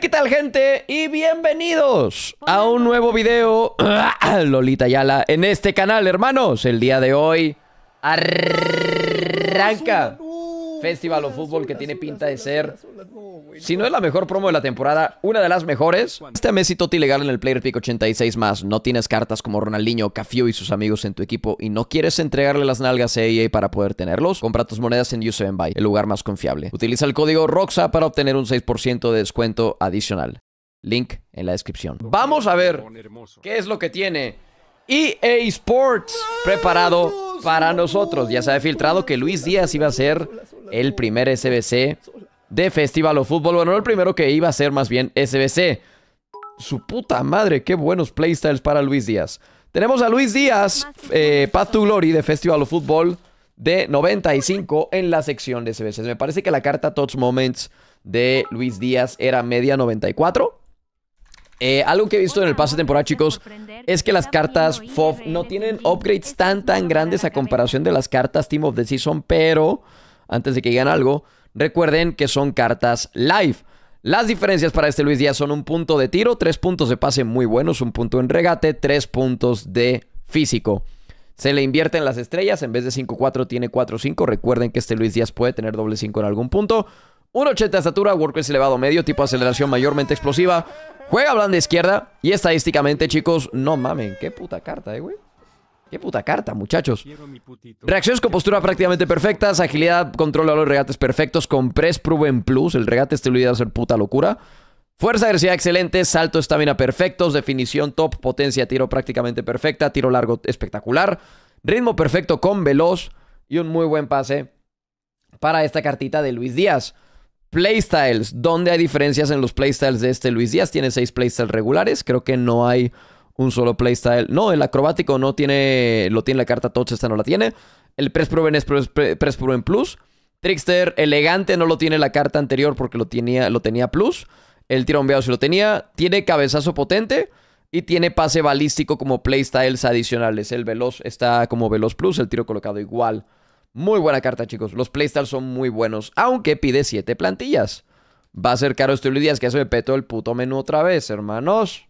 ¿qué tal, gente? Y bienvenidos a un nuevo video Lolita Yala en este canal, hermanos. El día de hoy arranca Festival of fútbol que tiene pinta de ser, si no es la mejor promo de la temporada, una de las mejores. Este mes Messi Toti legal en el Player Pick 86 más. No tienes cartas como Ronaldinho, Cafio y sus amigos en tu equipo y no quieres entregarle las nalgas a EA para poder tenerlos. Compra tus monedas en 7 Buy, el lugar más confiable. Utiliza el código ROXA para obtener un 6% de descuento adicional. Link en la descripción. Vamos a ver qué es lo que tiene EA Sports preparado para nosotros. Ya se ha filtrado que Luis Díaz iba a ser el primer SBC de Festival of Football. Bueno, no el primero que iba a ser más bien SBC. Su puta madre, qué buenos playstyles para Luis Díaz. Tenemos a Luis Díaz, eh, Path to Glory de Festival of Football, de 95 en la sección de SBC. Me parece que la carta Touch Moments de Luis Díaz era media 94. Eh, algo que he visto en el pase de temporada, chicos, es que las cartas FOF no tienen upgrades tan tan grandes a comparación de las cartas Team of the Season, pero antes de que digan algo, recuerden que son cartas live. Las diferencias para este Luis Díaz son un punto de tiro, tres puntos de pase muy buenos, un punto en regate, tres puntos de físico. Se le invierten las estrellas, en vez de 5-4 tiene 4-5. Recuerden que este Luis Díaz puede tener doble 5 en algún punto. 1.80 de estatura, workplace elevado medio, tipo aceleración mayormente explosiva. Juega blanda izquierda. Y estadísticamente, chicos, no mamen, qué puta carta, eh, güey. Qué puta carta, muchachos. Reacciones con postura prácticamente perfectas, agilidad, control a los regates perfectos, con press proven plus. El regate este lo iba a hacer puta locura. Fuerza, agresividad excelente, salto, estamina perfectos, definición top, potencia, tiro prácticamente perfecta, tiro largo espectacular, ritmo perfecto con veloz y un muy buen pase para esta cartita de Luis Díaz. Playstyles. ¿Dónde hay diferencias en los playstyles de este Luis Díaz? Tiene seis playstyles regulares. Creo que no hay un solo playstyle. No, el acrobático no tiene. Lo tiene la carta touch, esta no la tiene. El Press Proven es Press, Proven Plus. Trickster elegante no lo tiene la carta anterior porque lo tenía, lo tenía Plus. El tiro bombeado sí lo tenía. Tiene cabezazo potente. Y tiene pase balístico como playstyles adicionales. El veloz está como veloz plus. El tiro colocado igual. Muy buena carta, chicos. Los playstars son muy buenos, aunque pide 7 plantillas. Va a ser caro este Díaz que eso me peto el puto menú otra vez, hermanos.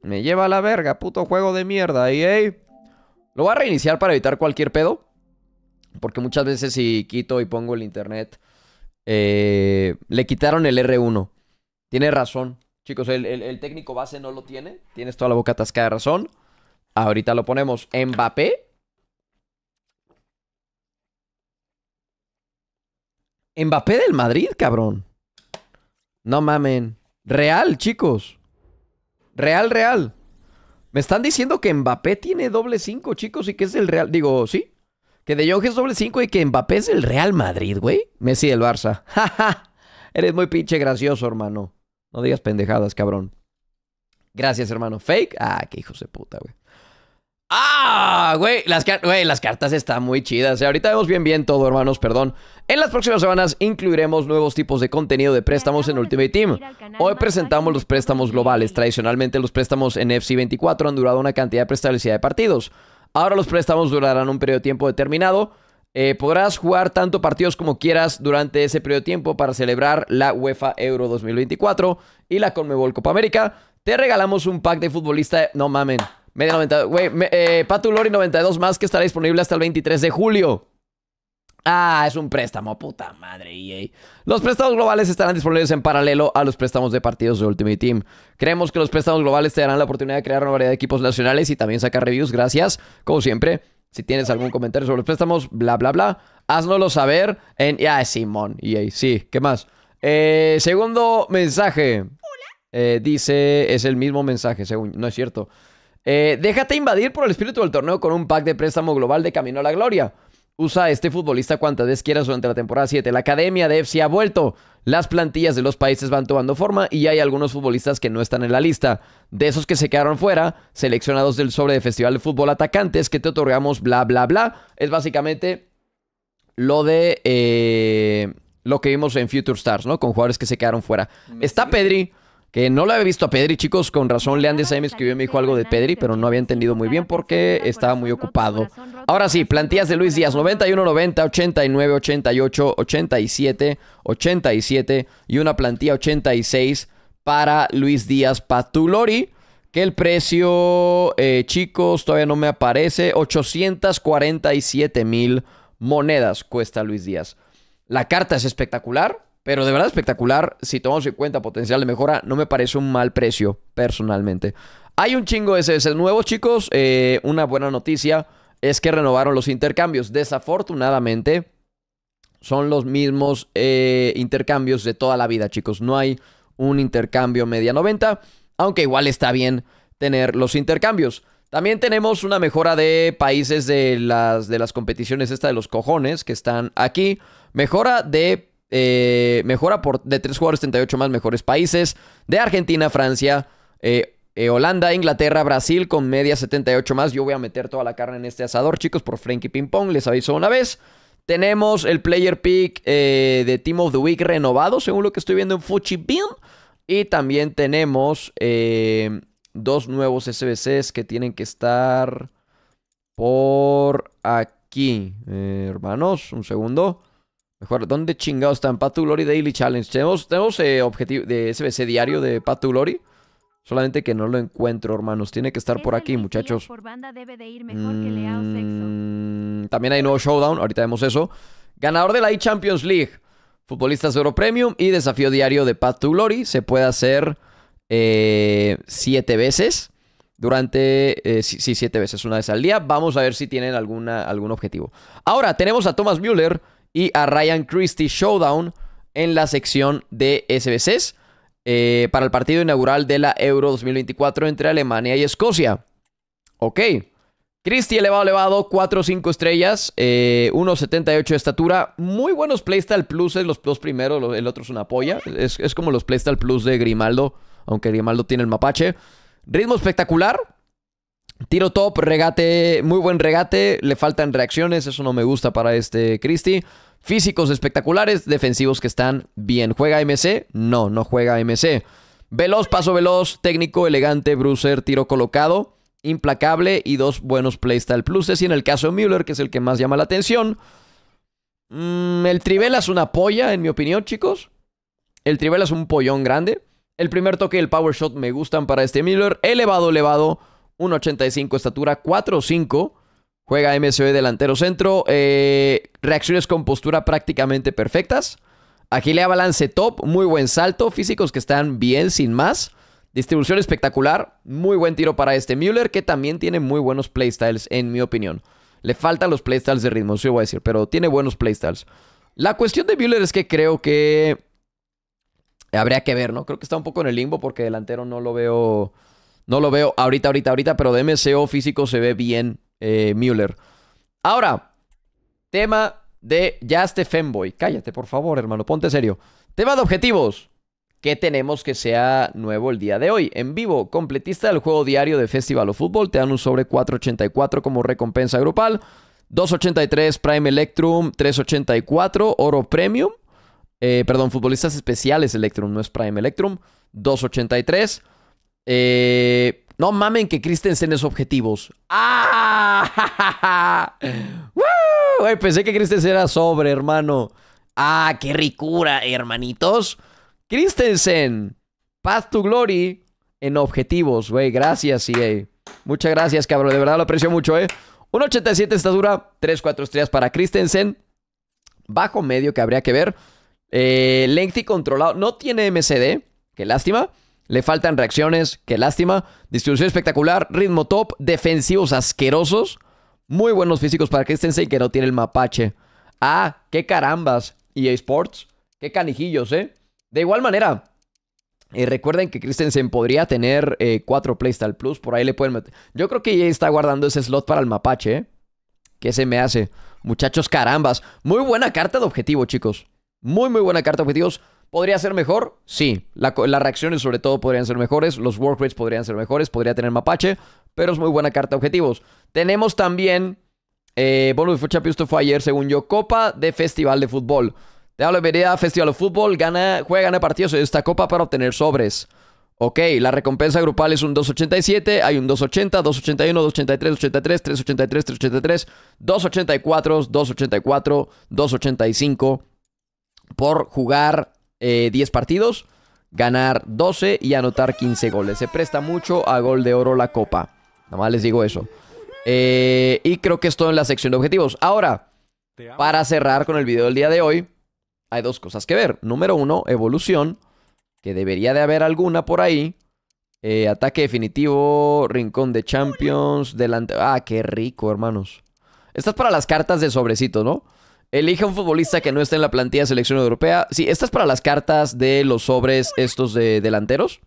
Me lleva a la verga, puto juego de mierda, Lo voy a reiniciar para evitar cualquier pedo. Porque muchas veces si quito y pongo el internet, eh, le quitaron el R1. Tiene razón. Chicos, el, técnico base no lo tiene. Tienes toda la boca atascada de razón. Ahorita lo ponemos. Mbappé Mbappé del Madrid, cabrón. No mamen. Real, chicos. Real, real. Me están diciendo que Mbappé tiene doble 5, chicos, y que es el Real. Digo, sí. Que De Jong es doble 5 y que Mbappé es el Real Madrid, güey. Messi del Barça. Jaja. Eres muy pinche gracioso, hermano. No digas pendejadas, cabrón. Gracias, hermano. Fake. Ah, qué hijos de puta, güey. ¡Ah! Güey, las, las cartas están muy chidas. Eh. ahorita vemos bien bien todo, hermanos, perdón. En las próximas semanas incluiremos nuevos tipos de contenido de préstamos en Ultimate Team. Hoy presentamos los préstamos globales. Tradicionalmente los préstamos en FC24 han durado una cantidad de prestabilidad de partidos. Ahora los préstamos durarán un periodo de tiempo determinado. Eh, podrás jugar tanto partidos como quieras durante ese periodo de tiempo para celebrar la UEFA Euro 2024 y la Conmebol Copa América. Te regalamos un pack de futbolista... No mamen. Media 92, Güey, eh, Pato Lori 92 más que estará disponible hasta el 23 de julio. Ah, es un préstamo, puta madre, EA. Los préstamos globales estarán disponibles en paralelo a los préstamos de partidos de Ultimate Team. Creemos que los préstamos globales te darán la oportunidad de crear una variedad de equipos nacionales y también sacar reviews. Gracias, como siempre. Si tienes algún comentario sobre los préstamos, bla, bla, bla, háznoslo saber en... Ah, Simón, EA, sí, ¿qué más? Eh, segundo mensaje. Eh, dice, es el mismo mensaje, según... No es cierto. Eh, déjate invadir por el espíritu del torneo con un pack de préstamo global de Camino a la Gloria. Usa a este futbolista cuantas veces quieras durante la temporada 7. La academia de FC ha vuelto. Las plantillas de los países van tomando forma y hay algunos futbolistas que no están en la lista. De esos que se quedaron fuera, seleccionados del sobre de Festival de Fútbol Atacantes que te otorgamos, bla, bla, bla. Es básicamente lo de eh, lo que vimos en Future Stars, ¿no? Con jugadores que se quedaron fuera. Mm, Está Pedri que no lo había visto a Pedri, chicos, con razón Leandro Sáenz me escribió me dijo algo de Pedri, pero no había entendido muy bien porque estaba muy ocupado. Ahora sí, plantillas de Luis Díaz, 91, 90, 89, 88, 87, 87 y una plantilla 86 para Luis Díaz Patulori. Que el precio, eh, chicos, todavía no me aparece. 847 mil monedas cuesta Luis Díaz. La carta es espectacular. Pero de verdad espectacular. Si tomamos en cuenta potencial de mejora, no me parece un mal precio, personalmente. Hay un chingo de CS nuevos, chicos. Eh, una buena noticia es que renovaron los intercambios. Desafortunadamente, son los mismos eh, intercambios de toda la vida, chicos. No hay un intercambio media 90, aunque igual está bien tener los intercambios. También tenemos una mejora de países de las, de las competiciones, esta de los cojones, que están aquí. Mejora de eh, mejora por, de tres jugadores 78 más mejores países de Argentina, Francia, eh, eh, Holanda, Inglaterra, Brasil con media 78 más. Yo voy a meter toda la carne en este asador, chicos, por Frankie Ping Pong, les aviso una vez. Tenemos el player pick de Team of the Week renovado, según lo que estoy viendo en fuji Y también tenemos dos nuevos SBCs que tienen que estar por aquí. hermanos, un segundo. Mejor, ¿dónde chingados están? Pat to Glory Daily Challenge. Tenemos, tenemos eh, objetivo de SBC diario de Pat to Glory. Solamente que no lo encuentro, hermanos. Tiene que estar por aquí, muchachos. Mm, también hay nuevo showdown, ahorita vemos eso. Ganador de la E-Champions League. Futbolistas Euro Premium y desafío diario de Pat to Glory. Se puede hacer eh, siete veces durante, eh, sí, siete veces, una vez al día. Vamos a ver si tienen alguna, algún objetivo. Ahora tenemos a Thomas Müller y a Ryan Christie Showdown en la sección de SBCs eh, para el partido inaugural de la Euro 2024 entre Alemania y Escocia. Ok. Christie elevado, elevado, 4 5 estrellas, 1.78 eh, de estatura. Muy buenos Playstyle Plus, los dos primeros, el otro es una polla. Es, es como los Playstyle Plus de Grimaldo, aunque Grimaldo tiene el mapache. Ritmo espectacular, Tiro top, regate, muy buen regate, le faltan reacciones, eso no me gusta para este Christie físicos espectaculares, defensivos que están bien. ¿Juega MC? No, no juega MC. Veloz, paso veloz, técnico, elegante, brucer, tiro colocado, implacable y dos buenos playstyle pluses. Y en el caso de Müller, que es el que más llama la atención, mm, el Trivela es una polla, en mi opinión, chicos. El Trivela es un pollón grande. El primer toque y el power shot me gustan para este Müller. Elevado, elevado, 1.85 estatura, 4.5 Juega MSB e delantero centro. Eh, reacciones con postura prácticamente perfectas. le balance top. Muy buen salto. Físicos que están bien, sin más. Distribución espectacular. Muy buen tiro para este Müller, que también tiene muy buenos playstyles, en mi opinión. Le faltan los playstyles de ritmo, sí voy a decir, pero tiene buenos playstyles. La cuestión de Müller es que creo que habría que ver, ¿no? Creo que está un poco en el limbo porque delantero no lo veo. No lo veo ahorita, ahorita, ahorita, pero de MCO físico se ve bien eh, Müller. Ahora, tema de Just este Fenboy. Cállate, por favor, hermano, ponte serio. Tema de objetivos. ¿Qué tenemos que sea nuevo el día de hoy? En vivo, completista del juego diario de Festival of Fútbol, te dan un sobre 484 como recompensa grupal, 283 Prime Electrum, 384 Oro Premium, eh, perdón, futbolistas especiales Electrum, no es Prime Electrum, 283. Eh, no mamen que Christensen es objetivos. ¡Ah! ¡Woo! pensé que Christensen era sobre, hermano. ¡Ah, qué ricura, hermanitos! Christensen, Path to Glory en objetivos, güey. Gracias, güey. Muchas gracias, cabrón. De verdad lo aprecio mucho, ¿eh? 1.87 estatura, 3-4 estrellas para Christensen. Bajo medio que habría que ver. Eh, lengthy controlado. No tiene MCD. Qué lástima. Le faltan reacciones, qué lástima. Distribución espectacular, ritmo top, defensivos asquerosos. Muy buenos físicos para Christensen que no tiene el mapache. Ah, qué carambas. Y Sports, qué canijillos, ¿eh? De igual manera, y eh, recuerden que Christensen podría tener 4 eh, playstyle plus, por ahí le pueden meter. Yo creo que EA está guardando ese slot para el mapache, ¿eh? ¿Qué se me hace? Muchachos, carambas. Muy buena carta de objetivo, chicos. Muy, muy buena carta de objetivos. ¿Podría ser mejor? Sí. las reacciones sobre todo podrían ser mejores, los work rates podrían ser mejores, podría tener mapache, pero es muy buena carta objetivos. Tenemos también, eh, y before Champions fue ayer, según yo, Copa de Festival de Fútbol. Te hablo de Festival de Fútbol, gana, juega, gana partidos de esta copa para obtener sobres. Ok, la recompensa grupal es un 287, hay un 280, 281, 283, 83, 383, 383, 284, 284, 285 por jugar 10 eh, partidos, ganar 12 y anotar 15 goles. Se presta mucho a gol de oro la copa. Nada más les digo eso. Eh, y creo que es todo en la sección de objetivos. Ahora, para cerrar con el video del día de hoy, hay dos cosas que ver. Número uno, evolución, que debería de haber alguna por ahí. Eh, ataque definitivo, rincón de champions, delante... Ah, qué rico, hermanos. Estas para las cartas de sobrecito, ¿no? Elige un futbolista que no esté en la plantilla de selección europea. Sí, estas es para las cartas de los sobres estos de delanteros.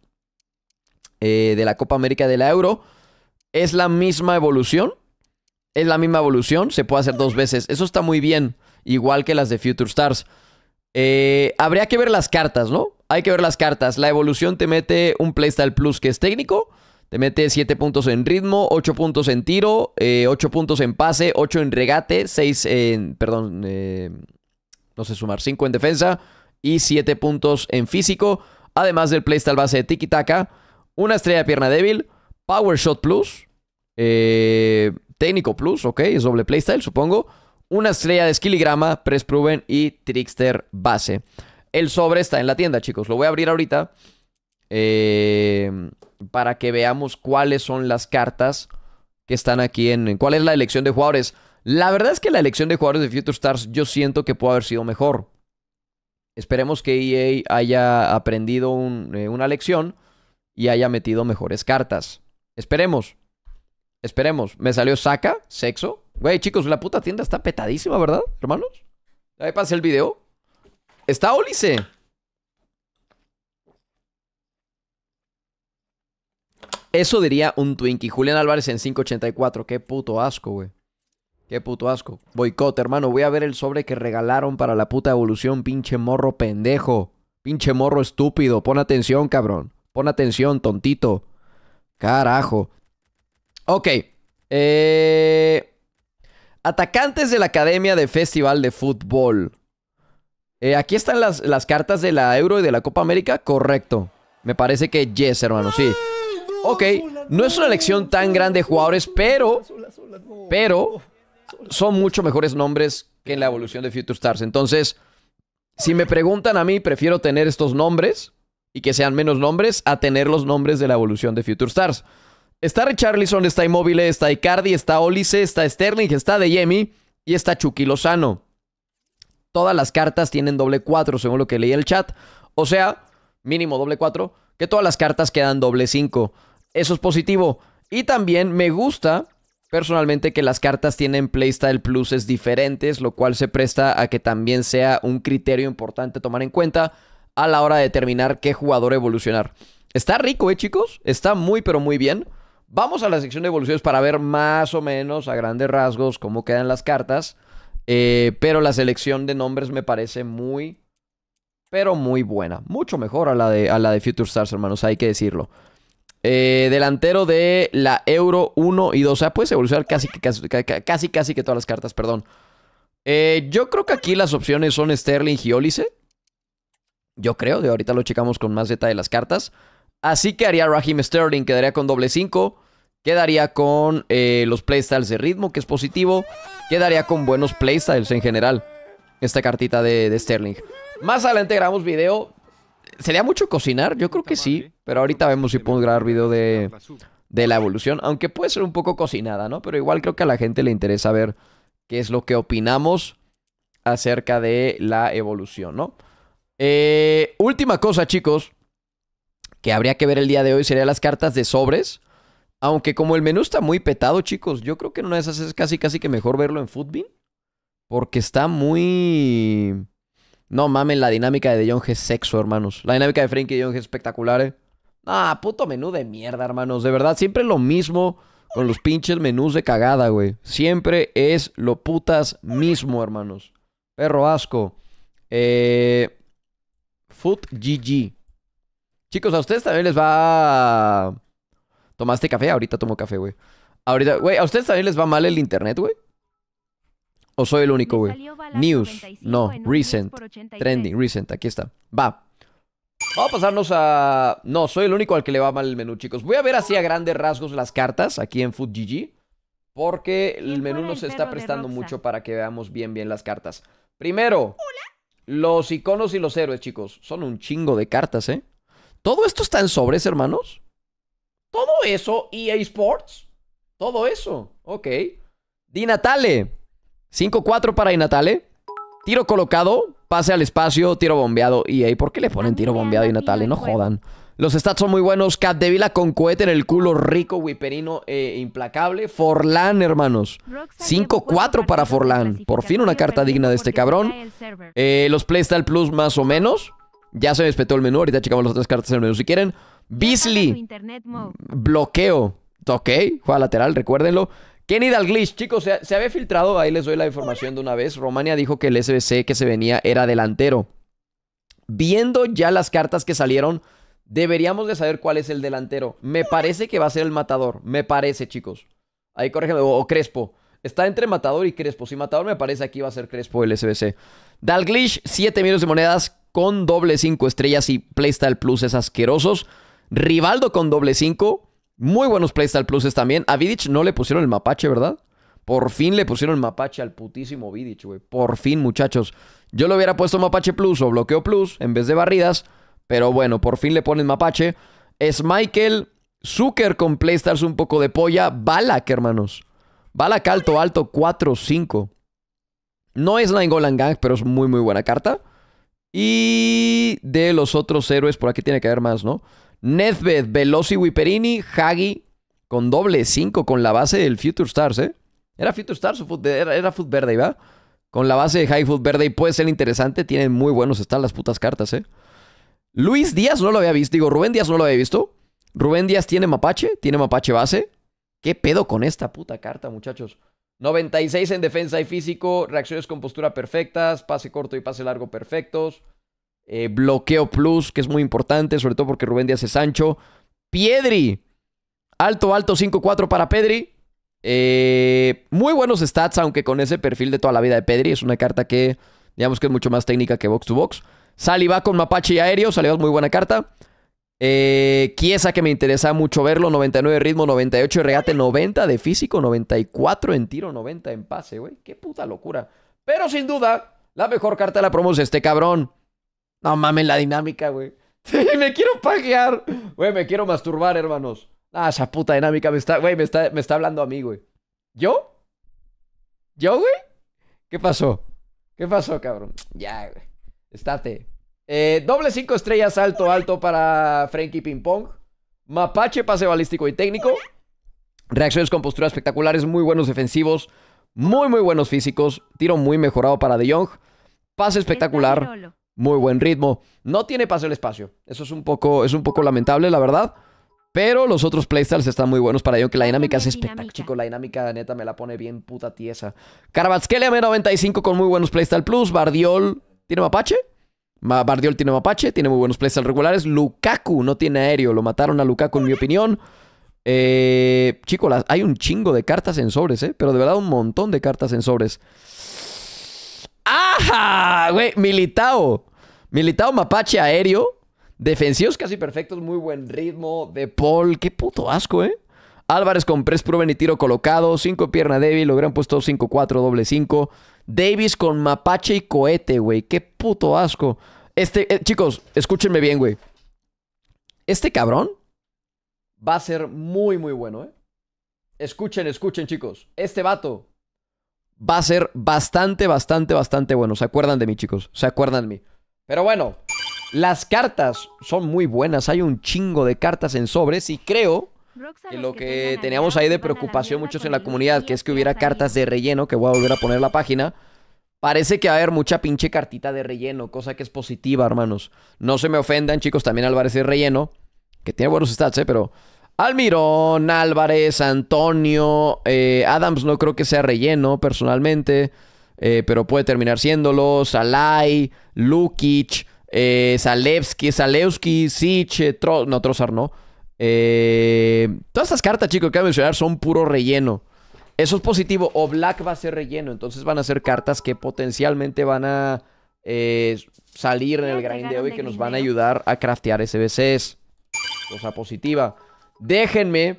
Eh, de la Copa América de la Euro. Es la misma evolución. Es la misma evolución. Se puede hacer dos veces. Eso está muy bien. Igual que las de Future Stars. Eh, habría que ver las cartas, ¿no? Hay que ver las cartas. La evolución te mete un Playstyle Plus que es técnico. Te mete 7 puntos en ritmo, 8 puntos en tiro, 8 eh, puntos en pase, 8 en regate, 6 en, perdón, eh, no sé sumar, 5 en defensa y 7 puntos en físico. Además del playstyle base de Tiki Taka, una estrella de pierna débil, Power Shot Plus, eh, Técnico Plus, ok, es doble playstyle supongo, una estrella de Skilligrama, Press Proven y Trickster base. El sobre está en la tienda, chicos, lo voy a abrir ahorita. Eh, para que veamos cuáles son las cartas que están aquí en, cuál es la elección de jugadores. La verdad es que la elección de jugadores de Future Stars yo siento que puede haber sido mejor. Esperemos que EA haya aprendido eh, una lección y haya metido mejores cartas. Esperemos. Esperemos. Me salió saca, sexo. Güey, chicos, la puta tienda está petadísima, ¿verdad, hermanos? Ahí pasa el video. Está Olice. Eso diría un Twinkie. Julián Álvarez en 584. Qué puto asco, güey. Qué puto asco. Boicot, hermano. Voy a ver el sobre que regalaron para la puta evolución. Pinche morro pendejo. Pinche morro estúpido. Pon atención, cabrón. Pon atención, tontito. Carajo. Ok. Eh, atacantes de la Academia de Festival de Fútbol. Eh, aquí están las cartas de la Euro y de la Copa América. Correcto. Me parece que yes, hermano. Sí. Ok, no es una elección tan grande de jugadores, pero. Pero. Son mucho mejores nombres que en la evolución de Future Stars. Entonces, si me preguntan a mí, prefiero tener estos nombres y que sean menos nombres a tener los nombres de la evolución de Future Stars. Está Richarlison, está Immobile, está Icardi, está Olice, está Sterling, está Yemi y está Chucky Lozano. Todas las cartas tienen doble 4, según lo que leí el chat. O sea, mínimo doble 4, que todas las cartas quedan doble 5. Eso es positivo. Y también me gusta personalmente que las cartas tienen playstyle pluses diferentes, lo cual se presta a que también sea un criterio importante tomar en cuenta a la hora de determinar qué jugador evolucionar. Está rico, ¿eh, chicos? Está muy, pero muy bien. Vamos a la sección de evoluciones para ver más o menos a grandes rasgos cómo quedan las cartas. Eh, pero la selección de nombres me parece muy, pero muy buena. Mucho mejor a la de, a la de Future Stars, hermanos, hay que decirlo. Eh, delantero de la Euro 1 y 2. O sea, puedes evolucionar casi, casi, casi, que todas las cartas, perdón. Eh, yo creo que aquí las opciones son Sterling y Olise Yo creo, de ahorita lo checamos con más detalle las cartas. Así que haría Raheem Sterling, quedaría con doble 5. Quedaría con eh, los playstyles de ritmo, que es positivo. Quedaría con buenos playstyles en general. Esta cartita de, de Sterling. Más adelante grabamos video ¿Sería mucho cocinar? Yo creo que sí, pero ahorita vemos si podemos grabar video de, la evolución, aunque puede ser un poco cocinada, ¿no? Pero igual creo que a la gente le interesa ver qué es lo que opinamos acerca de la evolución, ¿no? Eh, última cosa, chicos, que habría que ver el día de hoy serían las cartas de sobres. Aunque como el menú está muy petado, chicos, yo creo que en una de esas es casi casi que mejor verlo en Footbin. Porque está muy... No mamen, la dinámica de De sexo, hermanos. La dinámica de Frankie y De es espectacular, ¿eh? Ah, puto menú de mierda, hermanos. De verdad, siempre lo mismo con los pinches menús de cagada, güey. Siempre es lo putas mismo, hermanos. Perro asco. Eh... Food GG. Chicos, a ustedes también les va... ¿Tomaste café? Ahorita tomo café, güey. Ahorita, güey, ¿a ustedes también les va mal el internet, güey? ¿O soy el único, güey? News. No, recent. Trending, recent. Aquí está. Va. Vamos a pasarnos a... No, soy el único al que le va mal el menú, chicos. Voy a ver así a grandes rasgos las cartas aquí en Food Porque el menú nos está prestando mucho para que veamos bien bien las cartas. Primero, los iconos y los héroes, chicos. Son un chingo de cartas, ¿eh? ¿Todo esto está en sobres, hermanos? ¿Todo eso? ¿EA Sports? Todo eso. Ok. Di Natale. 5-4 para Inatale. Tiro colocado, pase al espacio, tiro bombeado. Y ahí, ¿por qué le ponen tiro bombeado a Inatale? No jodan. Los stats son muy buenos. Cat Vila con cohete en el culo rico, Wiperino e eh, implacable. Forlan, hermanos. 5-4 para Forlan, Por fin una carta digna de este cabrón. Eh, los Playstyle Plus más o menos. Ya se respetó el menú. Ahorita checamos las otras cartas en el menú si quieren. Beasley. Bloqueo. Ok, juega lateral, recuérdenlo. Kenny Dalglish, chicos, se, había filtrado, ahí les doy la información de una vez. Romania dijo que el SBC que se venía era delantero. Viendo ya las cartas que salieron, deberíamos de saber cuál es el delantero. Me parece que va a ser el matador, me parece, chicos. Ahí corrígeme, o, Crespo. Está entre Matador y Crespo. Si Matador me parece aquí va a ser Crespo el SBC. Dalglish, 7 millones de monedas con doble 5 estrellas y Playstyle Plus es asquerosos. Rivaldo con doble 5. Muy buenos Playstyle Pluses también. A Vidic no le pusieron el mapache, ¿verdad? Por fin le pusieron el mapache al putísimo Vidic, güey. Por fin, muchachos. Yo le hubiera puesto mapache plus o bloqueo plus en vez de barridas. Pero bueno, por fin le ponen mapache. Es Michael Zucker con Playstars un poco de polla. Balak, hermanos. Balak alto, alto, 4-5. No es Nine Golan Gang, pero es muy, muy buena carta. Y de los otros héroes, por aquí tiene que haber más, ¿no? Nedved, Veloci, Wiperini, Hagi con doble 5 con la base del Future Stars, ¿eh? Era Future Stars era, era Food Verde, iba, Con la base de High Food Verde y puede ser interesante. Tienen muy buenos están las putas cartas, ¿eh? Luis Díaz no lo había visto. Digo, Rubén Díaz no lo había visto. Rubén Díaz tiene mapache, tiene mapache base. ¿Qué pedo con esta puta carta, muchachos? 96 en defensa y físico, reacciones con postura perfectas, pase corto y pase largo perfectos. Eh, bloqueo plus, que es muy importante, sobre todo porque Rubén Díaz es Sancho. Piedri, alto, alto, 5-4 para Pedri. Eh, muy buenos stats, aunque con ese perfil de toda la vida de Pedri. Es una carta que, digamos que es mucho más técnica que box to box. va con Mapache y Aéreo. salió es muy buena carta. Kiesa, eh, que me interesa mucho verlo. 99 de ritmo, 98 de regate, 90 de físico, 94 en tiro, 90 en pase, güey. Qué puta locura. Pero sin duda, la mejor carta de la promo es este cabrón. No mames la dinámica, güey. Sí, me quiero paguear. Güey, me quiero masturbar, hermanos. Ah, esa puta dinámica me está, güey, me está, hablando a mí, güey. ¿Yo? ¿Yo, güey? ¿Qué pasó? ¿Qué pasó, cabrón? Ya, güey. Estate. Eh, doble cinco estrellas alto, alto para Frankie Ping Pong. Mapache, pase balístico y técnico. Reacciones con posturas espectaculares, muy buenos defensivos, muy, muy buenos físicos. Tiro muy mejorado para De Jong. Pase espectacular muy buen ritmo. No tiene paso el espacio. Eso es un poco, es un poco lamentable, la verdad. Pero los otros playstyles están muy buenos para ello, que la dinámica es espectacular. Chicos, la dinámica neta me la pone bien puta tiesa. Carvazquele M95 con muy buenos playstyle plus. Bardiol, ¿tiene mapache? Bardiol tiene mapache, tiene muy buenos playstyles regulares. Lukaku no tiene aéreo, lo mataron a Lukaku en mi opinión. Eh, chicos, hay un chingo de cartas en sobres, ¿eh? Pero de verdad un montón de cartas en sobres. ¡Ajá! Güey, Militao. Militado mapache aéreo. Defensivos casi perfectos, muy buen ritmo. De Paul, qué puto asco, ¿eh? Álvarez con press, proven y tiro colocado. cinco pierna débil, logran puesto 5-4, doble 5. Davis con mapache y cohete, güey. Qué puto asco. Este, eh, chicos, escúchenme bien, güey. Este cabrón va a ser muy, muy bueno, ¿eh? Escuchen, escuchen, chicos. Este vato va a ser bastante, bastante, bastante bueno. ¿Se acuerdan de mí, chicos? ¿Se acuerdan de mí? Pero bueno, las cartas son muy buenas. Hay un chingo de cartas en sobres y creo que lo que teníamos ahí de preocupación muchos en la comunidad, que es que hubiera cartas de relleno, que voy a volver a poner la página. Parece que va a haber mucha pinche cartita de relleno, cosa que es positiva, hermanos. No se me ofendan, chicos, también Álvarez es relleno, que tiene buenos stats, ¿eh? Pero Almirón, Álvarez, Antonio, eh, Adams no creo que sea relleno, personalmente. Eh, pero puede terminar siéndolo. Salai, Lukic, eh, Zalewski, Zalewski, Sich, eh, no, Trozar no. Eh, todas estas cartas, chicos, que voy a mencionar son puro relleno. Eso es positivo. O Black va a ser relleno. Entonces van a ser cartas que potencialmente van a salir en el de hoy que nos van a ayudar a craftear SBCs. Cosa positiva. Déjenme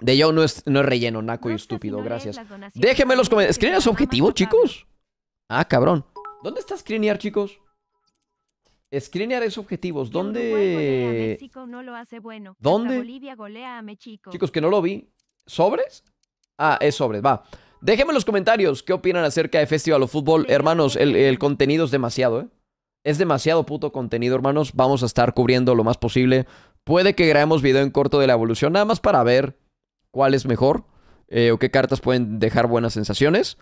de yo no es, no relleno, naco y estúpido, gracias. Déjenme los comentarios. ¿Screenar es objetivo, chicos? Ah, cabrón. ¿Dónde está Screenear, chicos? Screenear es objetivos. ¿Dónde? ¿Dónde? Chicos, que no lo vi. ¿Sobres? Ah, es sobres, va. Déjenme en los comentarios qué opinan acerca de Festival of Fútbol. Hermanos, el, el contenido es demasiado, ¿eh? Es demasiado puto contenido, hermanos. Vamos a estar cubriendo lo más posible. Puede que grabemos video en corto de la evolución, nada más para ver cuál es mejor eh, o qué cartas pueden dejar buenas sensaciones.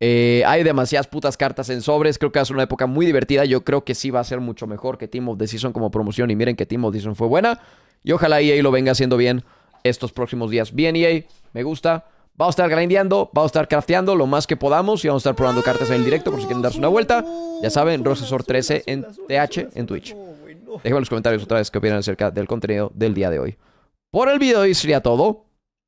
Eh, hay demasiadas putas cartas en sobres. Creo que va a ser una época muy divertida. Yo creo que sí va a ser mucho mejor que Team of the Season como promoción. Y miren que Team of the fue buena. Y ojalá EA lo venga haciendo bien estos próximos días. Bien, EA, me gusta. Vamos a estar grindeando, Vamos a estar crafteando lo más que podamos y vamos a estar probando cartas en el directo por si quieren darse una vuelta. Ya saben, Rosasor13 en TH en Twitch. Déjenme los comentarios otra vez que opinan acerca del contenido del día de hoy. Por el video de hoy sería todo